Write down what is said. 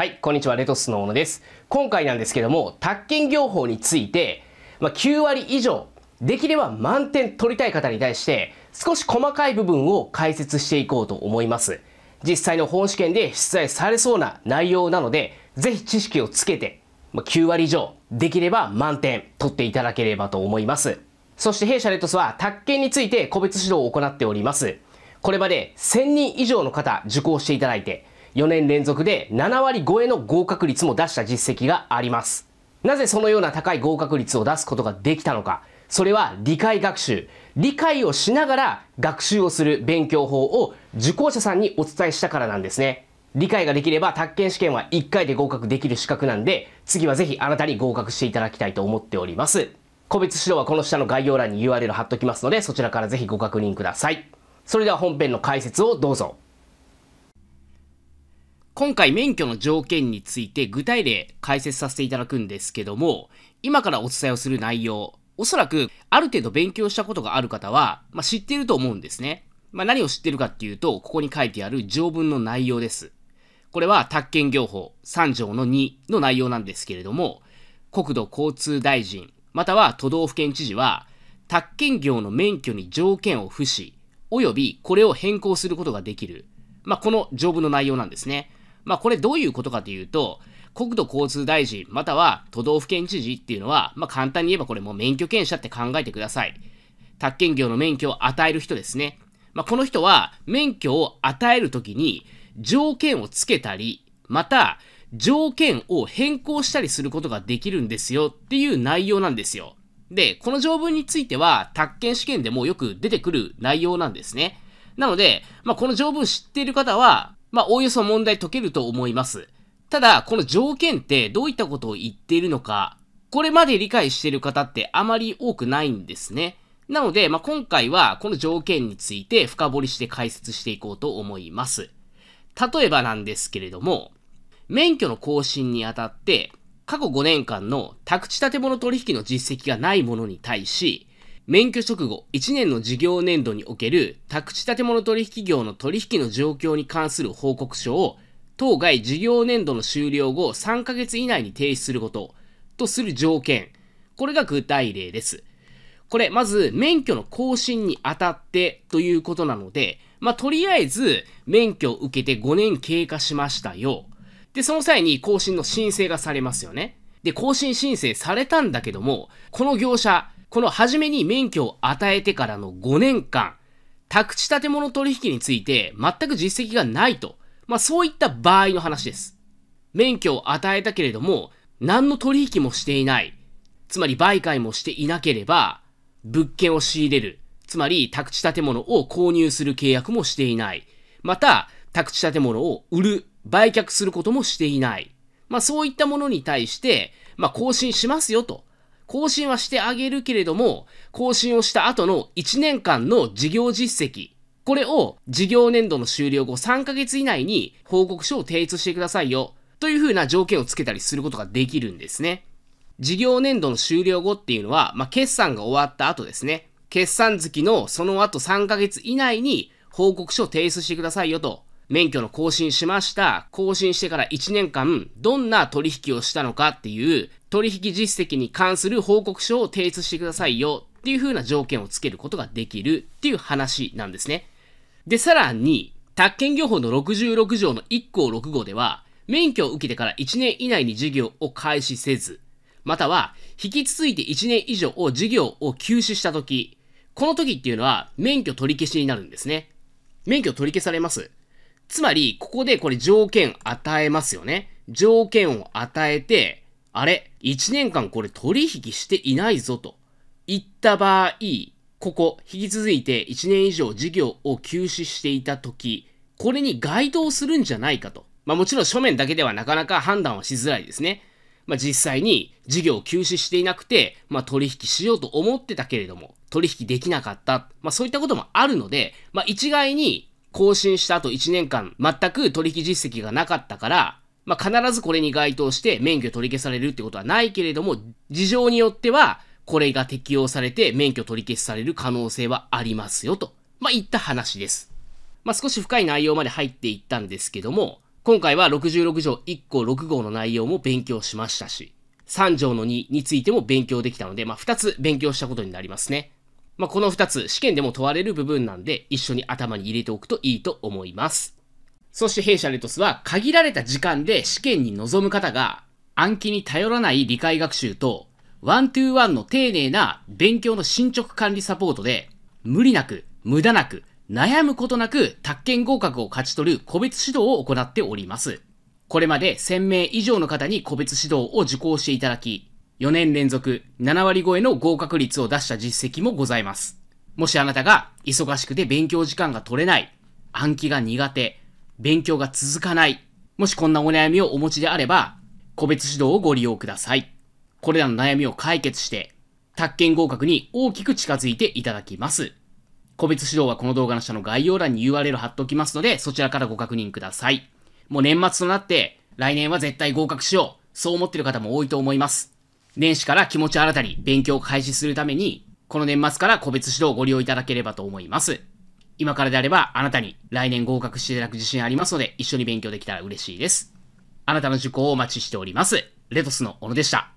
はい、こんにちは、レトスの小野です。今回なんですけども、宅建業法について、まあ、9割以上、できれば満点取りたい方に対して、少し細かい部分を解説していこうと思います。実際の本試験で出題されそうな内容なので、ぜひ知識をつけて、まあ、9割以上、できれば満点取っていただければと思います。そして弊社レトスは、宅建について個別指導を行っております。これまで1000人以上の方受講していただいて、4年連続で7割超えの合格率も出した実績があります。なぜそのような高い合格率を出すことができたのか。それは理解学習。理解をしながら学習をする勉強法を受講者さんにお伝えしたからなんですね。理解ができれば、宅建試験は1回で合格できる資格なんで、次はぜひあなたに合格していただきたいと思っております。個別指導はこの下の概要欄に URL 貼っときますので、そちらからぜひご確認ください。それでは本編の解説をどうぞ。今回免許の条件について具体例解説させていただくんですけども、今からお伝えをする内容、おそらくある程度勉強したことがある方は、まあ、知っていると思うんですね。まあ、何を知ってるかっていうと、ここに書いてある条文の内容です。これは宅建業法3条の2の内容なんですけれども、国土交通大臣、または都道府県知事は、宅建業の免許に条件を付し、およびこれを変更することができる。まあ、この条文の内容なんですね。まあ、これどういうことかというと、国土交通大臣、または都道府県知事っていうのは、まあ、簡単に言えばこれもう免許権者って考えてください。宅建業の免許を与える人ですね。まあ、この人は免許を与えるときに条件をつけたり、また条件を変更したりすることができるんですよっていう内容なんですよ。で、この条文については、宅建試験でもよく出てくる内容なんですね。なので、まあ、この条文知っている方は、まあ、おおよそ問題解けると思います。ただ、この条件ってどういったことを言っているのか、これまで理解している方ってあまり多くないんですね。なので、まあ、今回はこの条件について深掘りして解説していこうと思います。例えばなんですけれども、免許の更新にあたって、過去5年間の宅地建物取引の実績がないものに対し、免許直後1年の事業年度における宅地建物取引業の取引の状況に関する報告書を当該事業年度の終了後3ヶ月以内に提出することとする条件。これが具体例です。これ、まず免許の更新にあたってということなので、まあ、とりあえず免許を受けて5年経過しましたよ。で、その際に更新の申請がされますよね。で、更新申請されたんだけども、この業者、この初めに免許を与えてからの5年間、宅地建物取引について全く実績がないと、まあそういった場合の話です。免許を与えたけれども、何の取引もしていない、つまり売買もしていなければ、物件を仕入れる、つまり宅地建物を購入する契約もしていない、また宅地建物を売る、売却することもしていない、まあそういったものに対して、まあ更新しますよと更新はしてあげるけれども、更新をした後の1年間の事業実績、これを事業年度の終了後3ヶ月以内に報告書を提出してくださいよ、というふうな条件をつけたりすることができるんですね。事業年度の終了後っていうのは、まあ、決算が終わった後ですね。決算月のその後3ヶ月以内に報告書を提出してくださいよと免許の更新しました。更新してから1年間、どんな取引をしたのかっていう、取引実績に関する報告書を提出してくださいよっていう風な条件をつけることができるっていう話なんですね。で、さらに、宅建業法の66条の1項6号では、免許を受けてから1年以内に事業を開始せず、または、引き続いて1年以上を事業を休止した時、この時っていうのは免許取り消しになるんですね。免許取り消されます。つまり、ここでこれ条件与えますよね。条件を与えて、あれ ?1 年間これ取引していないぞと言った場合、ここ、引き続いて1年以上事業を休止していた時、これに該当するんじゃないかと。まあもちろん書面だけではなかなか判断はしづらいですね。まあ実際に事業を休止していなくて、まあ取引しようと思ってたけれども、取引できなかった。まあそういったこともあるので、まあ一概に更新した後1年間全く取引実績がなかったから、まあ、必ずこれに該当して免許取り消されるってことはないけれども、事情によってはこれが適用されて免許取り消しされる可能性はありますよと、まあ、言った話です。まあ、少し深い内容まで入っていったんですけども、今回は66条1項6号の内容も勉強しましたし、3条の2についても勉強できたので、まあ、2つ勉強したことになりますね。まあ、この二つ、試験でも問われる部分なんで、一緒に頭に入れておくといいと思います。そして弊社レトスは、限られた時間で試験に臨む方が、暗記に頼らない理解学習と、ワントゥーワンの丁寧な勉強の進捗管理サポートで、無理なく、無駄なく、悩むことなく、宅建合格を勝ち取る個別指導を行っております。これまで1000名以上の方に個別指導を受講していただき、4年連続7割超えの合格率を出した実績もございます。もしあなたが忙しくて勉強時間が取れない、暗記が苦手、勉強が続かない、もしこんなお悩みをお持ちであれば、個別指導をご利用ください。これらの悩みを解決して、宅建合格に大きく近づいていただきます。個別指導はこの動画の下の概要欄に URL 貼っておきますので、そちらからご確認ください。もう年末となって、来年は絶対合格しよう。そう思ってる方も多いと思います。年始から気持ち新たに勉強を開始するために、この年末から個別指導をご利用いただければと思います。今からであれば、あなたに来年合格していただく自信ありますので、一緒に勉強できたら嬉しいです。あなたの受講をお待ちしております。レトスの小野でした。